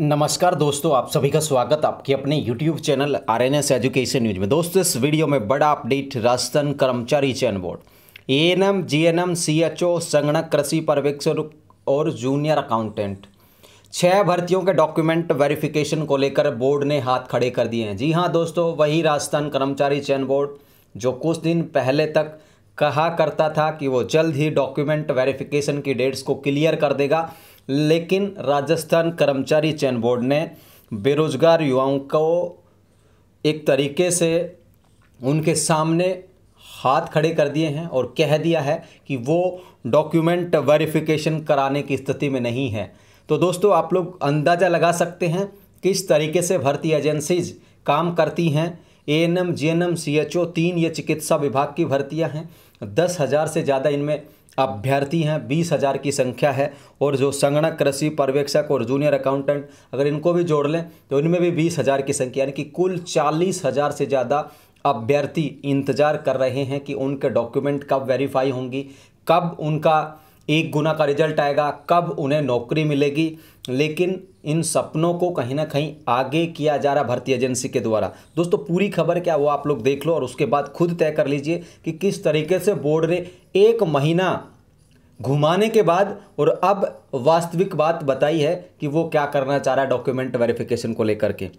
नमस्कार दोस्तों आप सभी का स्वागत आपके अपने YouTube channel R N S education news में दोस्तों इस वीडियो में बड़ा अपडेट राजस्थान कर्मचारी चयन board A N M G N M C H O संगणक कृषि पर्यवेक्षक और जूनियर अकाउंटेंट छह भर्तियों के डॉक्यूमेंट वेरिफिकेशन को लेकर बोर्ड ने हाथ खड़े कर दिए हैं जी हाँ दोस्तों वही राजस्थान कर्मचारी चयन बोर्ड जो कुछ दिन पहले तक कहा करता था कि वो जल्द ही डॉक्यूमेंट वेरिफिकेशन की डेट्स को क्लियर कर देगा लेकिन राजस्थान कर्मचारी चयन बोर्ड ने बेरोजगार युवाओं को एक तरीके से उनके सामने हाथ खड़े कर दिए हैं और कह दिया है कि वो डॉक्यूमेंट वेरिफिकेशन कराने की स्थिति में नहीं है तो दोस्तों आप लोग अंदाज़ा लगा सकते हैं किस तरीके से भर्ती एजेंसीज काम करती हैं A N M G N M C H O तीन ये चिकित्सा विभाग की भर्तियां हैं दस हज़ार से ज़्यादा इनमें अभ्यर्थी हैं बीस हज़ार की संख्या है और जो संगणक कृषि पर्यवेक्षक और जूनियर अकाउंटेंट अगर इनको भी जोड़ लें तो इनमें भी बीस हज़ार की संख्या यानी कि कुल चालीस हज़ार से ज़्यादा अभ्यर्थी इंतज़ार कर रहे हैं कि उनके डॉक्यूमेंट कब वेरीफाई होंगी कब उनका एक गुना का रिजल्ट आएगा कब उन्हें नौकरी मिलेगी लेकिन इन सपनों को कहीं ना कहीं आगे किया जा रहा भर्ती एजेंसी के द्वारा दोस्तों पूरी खबर क्या वो आप लोग देख लो और उसके बाद खुद तय कर लीजिए कि किस तरीके से बोर्ड ने एक महीना घुमाने के बाद और अब वास्तविक बात बताई है कि वो क्या करना चाह रहा है डॉक्यूमेंट वेरिफिकेशन को लेकर के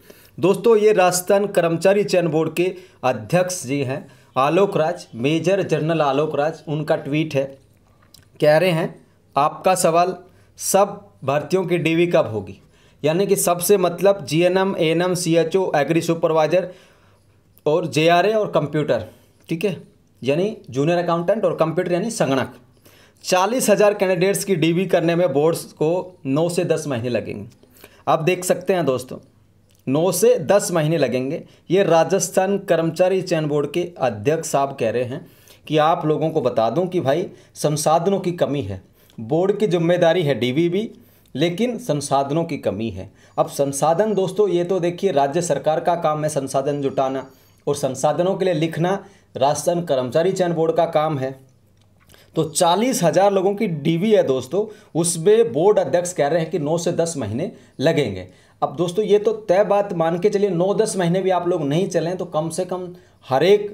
दोस्तों ये राजस्थान कर्मचारी चयन बोर्ड के अध्यक्ष जी हैं आलोक राज मेजर जनरल आलोक राज उनका ट्वीट है कह रहे हैं आपका सवाल सब भर्तियों की डीवी कब होगी यानी कि सबसे मतलब G N M N M C H O agri supervisor और जे आर ए और कंप्यूटर ठीक है यानी जूनियर अकाउंटेंट और कंप्यूटर यानी संगणक चालीस हज़ार कैंडिडेट्स की डीवी करने में बोर्ड्स को नौ से दस महीने लगेंगे आप देख सकते हैं दोस्तों नौ से दस महीने लगेंगे ये राजस्थान कर्मचारी चयन बोर्ड के अध्यक्ष साहब कह रहे हैं कि आप लोगों को बता दूं कि भाई संसाधनों की कमी है बोर्ड की जिम्मेदारी है डीवीबी लेकिन संसाधनों की कमी है अब संसाधन दोस्तों ये तो देखिए राज्य सरकार का काम है संसाधन जुटाना और संसाधनों के लिए लिखना राजस्थान कर्मचारी चयन बोर्ड का काम है तो चालीस हज़ार लोगों की डीवी है दोस्तों उसमें बोर्ड अध्यक्ष कह रहे हैं कि नौ से दस महीने लगेंगे अब दोस्तों ये तो तय बात मान के चलिए नौ दस महीने भी आप लोग नहीं चलें तो कम से कम हर एक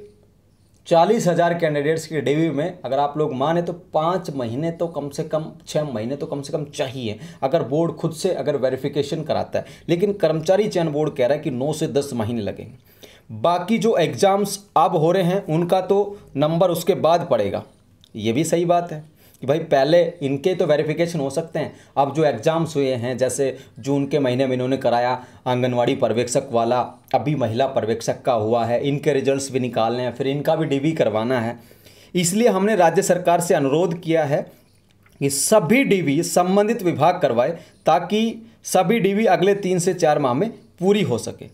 चालीस हज़ार कैंडिडेट्स की डेव्यू में अगर आप लोग माने तो पाँच महीने तो कम से कम छः महीने तो कम से कम चाहिए अगर बोर्ड खुद से अगर वेरिफिकेशन कराता है लेकिन कर्मचारी चयन बोर्ड कह रहा है कि नौ से दस महीने लगेंगे बाकी जो एग्ज़ाम्स अब हो रहे हैं उनका तो नंबर उसके बाद पड़ेगा ये भी सही बात है कि भाई पहले इनके तो वेरिफिकेशन हो सकते हैं अब जो एग्ज़ाम्स हुए हैं जैसे जून के महीने में इन्होंने कराया आंगनवाड़ी पर्यवेक्षक वाला अभी महिला पर्यवेक्षक का हुआ है इनके रिजल्ट्स भी निकालने हैं फिर इनका भी डीवी करवाना है इसलिए हमने राज्य सरकार से अनुरोध किया है कि सभी डीवी संबंधित विभाग करवाए ताकि सभी डीवी अगले तीन से चार माह में पूरी हो सके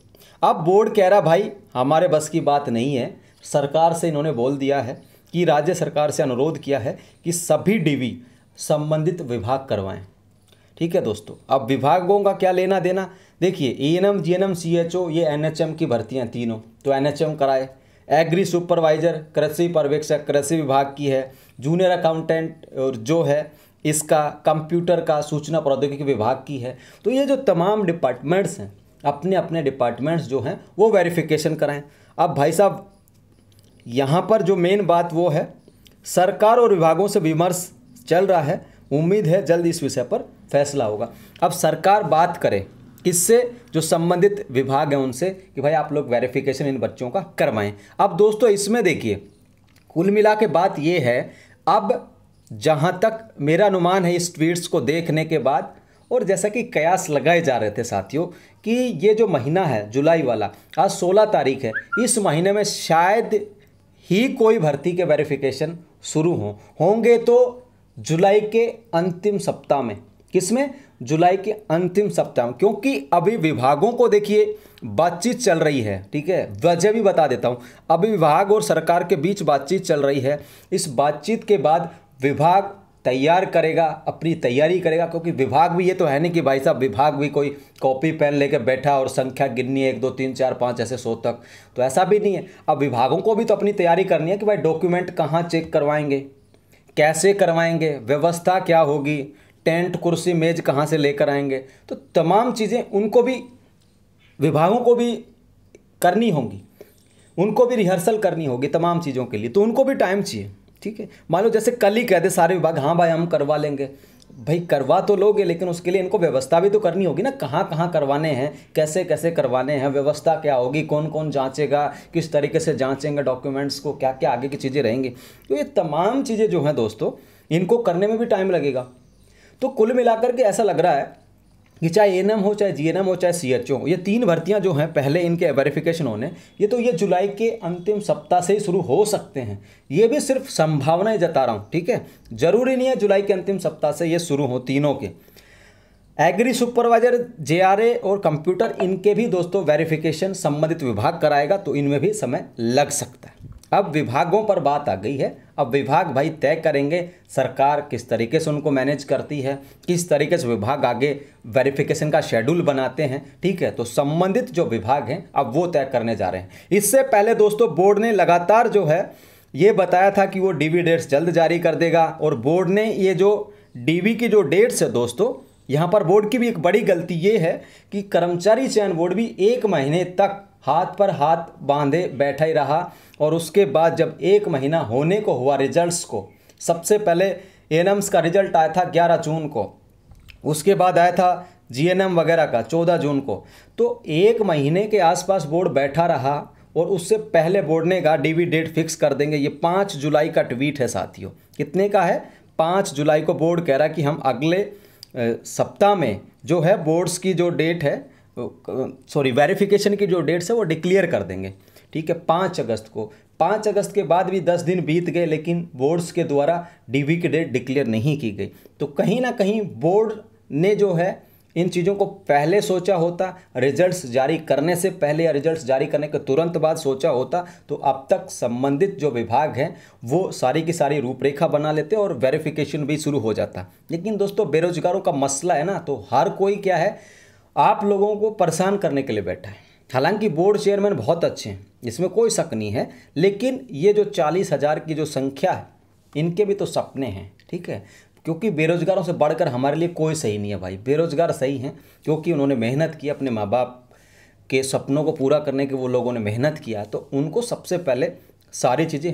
अब बोर्ड कह रहा भाई हमारे बस की बात नहीं है सरकार से इन्होंने बोल दिया है कि राज्य सरकार से अनुरोध किया है कि सभी डीवी संबंधित विभाग करवाएं ठीक है दोस्तों अब विभागों का क्या लेना देना देखिए E N M G N M C H O ये एन एच एम की भर्तियाँ तीनों तो एन एच एम कराए एग्री सुपरवाइजर कृषि पर्यवेक्षक कृषि विभाग की है जूनियर अकाउंटेंट और जो है इसका कंप्यूटर का सूचना प्रौद्योगिकी विभाग की है तो ये जो तमाम डिपार्टमेंट्स हैं अपने अपने डिपार्टमेंट्स जो हैं वो वेरिफिकेशन कराएं अब भाई साहब यहाँ पर जो मेन बात वो है सरकार और विभागों से विमर्श चल रहा है उम्मीद है जल्द इस विषय पर फैसला होगा अब सरकार बात करे किससे जो संबंधित विभाग हैं उनसे कि भाई आप लोग वेरिफिकेशन इन बच्चों का करवाएं अब दोस्तों इसमें देखिए कुल मिला के बात ये है अब जहाँ तक मेरा अनुमान है इस ट्वीट्स को देखने के बाद और जैसा कि कयास लगाए जा रहे थे साथियों कि ये जो महीना है जुलाई वाला आज 16 तारीख है इस महीने में शायद ही कोई भर्ती के वेरिफिकेशन शुरू हों होंगे तो जुलाई के अंतिम सप्ताह में किसमें जुलाई के अंतिम सप्ताह में क्योंकि अभी विभागों को देखिए बातचीत चल रही है ठीक है वजह भी बता देता हूँ अभी विभाग और सरकार के बीच बातचीत चल रही है इस बातचीत के बाद विभाग तैयार करेगा अपनी तैयारी करेगा क्योंकि विभाग भी ये तो है नहीं कि भाई साहब विभाग भी कोई कॉपी पेन लेके बैठा और संख्या गिननी है एक दो तीन चार पाँच ऐसे सौ तक तो ऐसा भी नहीं है अब विभागों को भी तो अपनी तैयारी करनी है कि भाई डॉक्यूमेंट कहाँ चेक करवाएंगे कैसे करवाएंगे व्यवस्था क्या होगी टेंट कुर्सी मेज कहाँ से लेकर आएंगे तो तमाम चीज़ें उनको भी विभागों को भी करनी होंगी उनको भी रिहर्सल करनी होगी तमाम चीज़ों के लिए तो उनको भी टाइम चाहिए ठीक है मान लो जैसे कल ही कह दे सारे विभाग हाँ भाई हम करवा लेंगे भाई करवा तो लोगे लेकिन उसके लिए इनको व्यवस्था भी तो करनी होगी ना कहाँ कहाँ करवाने हैं कैसे कैसे करवाने हैं व्यवस्था क्या होगी कौन कौन जांचेगा किस तरीके से जांचेंगे डॉक्यूमेंट्स को क्या क्या आगे की चीज़ें रहेंगी तो ये तमाम चीज़ें जो हैं दोस्तों इनको करने में भी टाइम लगेगा तो कुल मिलाकर के ऐसा लग रहा है कि चाहे एन हो चाहे जी हो चाहे सी हो ये तीन भर्तियाँ जो हैं पहले इनके वेरिफिकेशन होने ये तो ये जुलाई के अंतिम सप्ताह से ही शुरू हो सकते हैं ये भी सिर्फ संभावनाएं जता रहा हूँ ठीक है ज़रूरी नहीं है जुलाई के अंतिम सप्ताह से ये शुरू हो तीनों के एग्री सुपरवाइजर जे और कंप्यूटर इनके भी दोस्तों वेरिफिकेशन संबंधित विभाग कराएगा तो इनमें भी समय लग सकता है अब विभागों पर बात आ गई है अब विभाग भाई तय करेंगे सरकार किस तरीके से उनको मैनेज करती है किस तरीके से विभाग आगे वेरिफिकेशन का शेड्यूल बनाते हैं ठीक है तो संबंधित जो विभाग हैं अब वो तय करने जा रहे हैं इससे पहले दोस्तों बोर्ड ने लगातार जो है ये बताया था कि वो डीवी डेट्स जल्द जारी कर देगा और बोर्ड ने ये जो डीवी की जो डेट्स है दोस्तों यहाँ पर बोर्ड की भी एक बड़ी गलती ये है कि कर्मचारी चयन बोर्ड भी एक महीने तक हाथ पर हाथ बांधे बैठा ही रहा और उसके बाद जब एक महीना होने को हुआ रिजल्ट्स को सबसे पहले एनम्स का रिजल्ट आया था ग्यारह जून को उसके बाद आया था जीएनएम वगैरह का चौदह जून को तो एक महीने के आसपास बोर्ड बैठा रहा और उससे पहले बोर्ड ने कहा डीवी डेट फिक्स कर देंगे ये पाँच जुलाई का ट्वीट है साथियों कितने का है पाँच जुलाई को बोर्ड कह रहा कि हम अगले सप्ताह में जो है बोर्ड्स की जो डेट है सॉरी वेरिफिकेशन की जो डेट्स है वो डिक्लेयर कर देंगे ठीक है पाँच अगस्त को पाँच अगस्त के बाद भी दस दिन बीत गए लेकिन बोर्ड्स के द्वारा डीवी की डेट डिक्लेयर नहीं की गई तो कहीं ना कहीं बोर्ड ने जो है इन चीज़ों को पहले सोचा होता रिजल्ट्स जारी करने से पहले या रिजल्ट्स जारी करने के तुरंत बाद सोचा होता तो अब तक संबंधित जो विभाग हैं वो सारी की सारी रूपरेखा बना लेते और वेरिफिकेशन भी शुरू हो जाता लेकिन दोस्तों बेरोजगारों का मसला है ना तो हर कोई क्या है आप लोगों को परेशान करने के लिए बैठा है हालांकि बोर्ड चेयरमैन बहुत अच्छे हैं इसमें कोई शक नहीं है लेकिन ये जो चालीस हज़ार की जो संख्या है इनके भी तो सपने हैं ठीक है क्योंकि बेरोज़गारों से बढ़कर हमारे लिए कोई सही नहीं है भाई बेरोज़गार सही हैं क्योंकि उन्होंने मेहनत की अपने माँ बाप के सपनों को पूरा करने के वो लोगों ने मेहनत किया तो उनको सबसे पहले सारी चीज़ें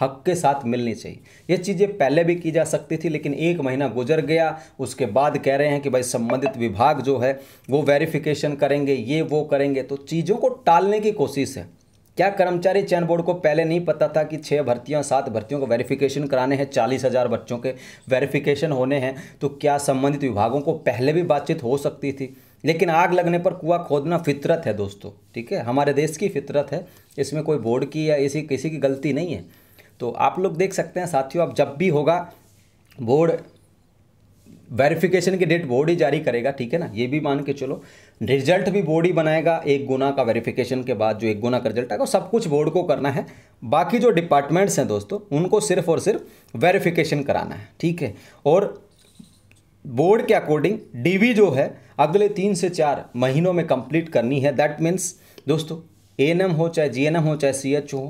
हक के साथ मिलनी चाहिए ये चीज़ें पहले भी की जा सकती थी लेकिन एक महीना गुजर गया उसके बाद कह रहे हैं कि भाई संबंधित विभाग जो है वो वेरिफिकेशन करेंगे ये वो करेंगे तो चीज़ों को टालने की कोशिश है क्या कर्मचारी चयन बोर्ड को पहले नहीं पता था कि छः भर्तियां सात भर्तियों को वेरिफिकेशन कराने हैं चालीस हज़ार बच्चों के वेरिफिकेशन होने हैं तो क्या संबंधित विभागों को पहले भी बातचीत हो सकती थी लेकिन आग लगने पर कुआ खोदना फितरत है दोस्तों ठीक है हमारे देश की फितरत है इसमें कोई बोर्ड की या इसी किसी की गलती नहीं है तो आप लोग देख सकते हैं साथियों आप जब भी होगा बोर्ड वेरिफिकेशन की डेट बोर्ड ही जारी करेगा ठीक है ना ये भी मान के चलो रिजल्ट भी बोर्ड ही बनाएगा एक गुना का वेरिफिकेशन के बाद जो एक गुना का रिजल्ट आएगा सब कुछ बोर्ड को करना है बाकी जो डिपार्टमेंट्स हैं दोस्तों उनको सिर्फ और सिर्फ वेरिफिकेशन कराना है ठीक है और बोर्ड के अकॉर्डिंग डीवी जो है अगले तीन से चार महीनों में कंप्लीट करनी है दैट मीन्स दोस्तों ए एन एम हो चाहे जी एन एम हो चाहे सी एच हो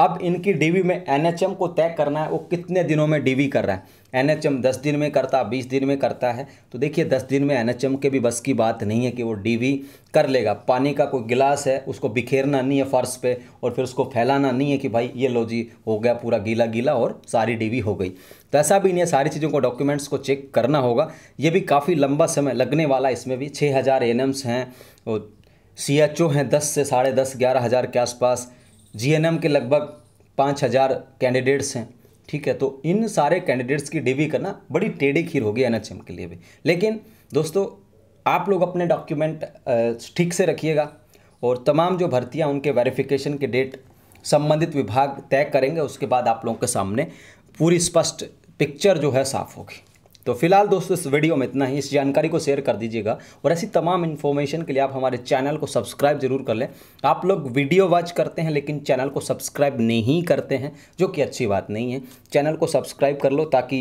अब इनकी डी वी में एन एच एम को तय करना है वो कितने दिनों में डी वी कर रहा है एन एच एम दस दिन में करता है बीस दिन में करता है तो देखिए दस दिन में एन एच एम के भी बस की बात नहीं है कि वो डी वी कर लेगा पानी का कोई गिलास है उसको बिखेरना नहीं है फ़र्श पे और फिर उसको फैलाना नहीं है कि भाई ये लो जी हो गया पूरा गीला गीला और सारी डी वी हो गई तो ऐसा भी नहीं है सारी चीज़ों को डॉक्यूमेंट्स को चेक करना होगा ये भी काफ़ी लंबा समय लगने वाला इसमें भी छः हज़ार एन एम्स हैं और सी एच ओ हैं दस से साढ़े दस ग्यारह हज़ार के आसपास जी एन एम के लगभग पाँच हज़ार कैंडिडेट्स हैं ठीक है तो इन सारे कैंडिडेट्स की डीवी करना बड़ी टेढ़ी खीर होगी एन एच एम के लिए भी लेकिन दोस्तों आप लोग अपने डॉक्यूमेंट ठीक से रखिएगा और तमाम जो भर्तियाँ उनके वेरिफिकेशन के डेट संबंधित विभाग तय करेंगे उसके बाद आप लोगों के सामने पूरी स्पष्ट पिक्चर जो है साफ होगी तो फिलहाल दोस्तों इस वीडियो में इतना ही इस जानकारी को शेयर कर दीजिएगा और ऐसी तमाम इन्फॉर्मेशन के लिए आप हमारे चैनल को सब्सक्राइब जरूर कर लें आप लोग वीडियो वॉच करते हैं लेकिन चैनल को सब्सक्राइब नहीं करते हैं जो कि अच्छी बात नहीं है चैनल को सब्सक्राइब कर लो ताकि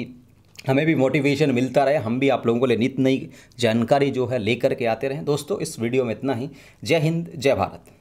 हमें भी मोटिवेशन मिलता रहे हम भी आप लोगों को लिए नित नई जानकारी जो है लेकर के आते रहें दोस्तों इस वीडियो में इतना ही जय हिंद जय भारत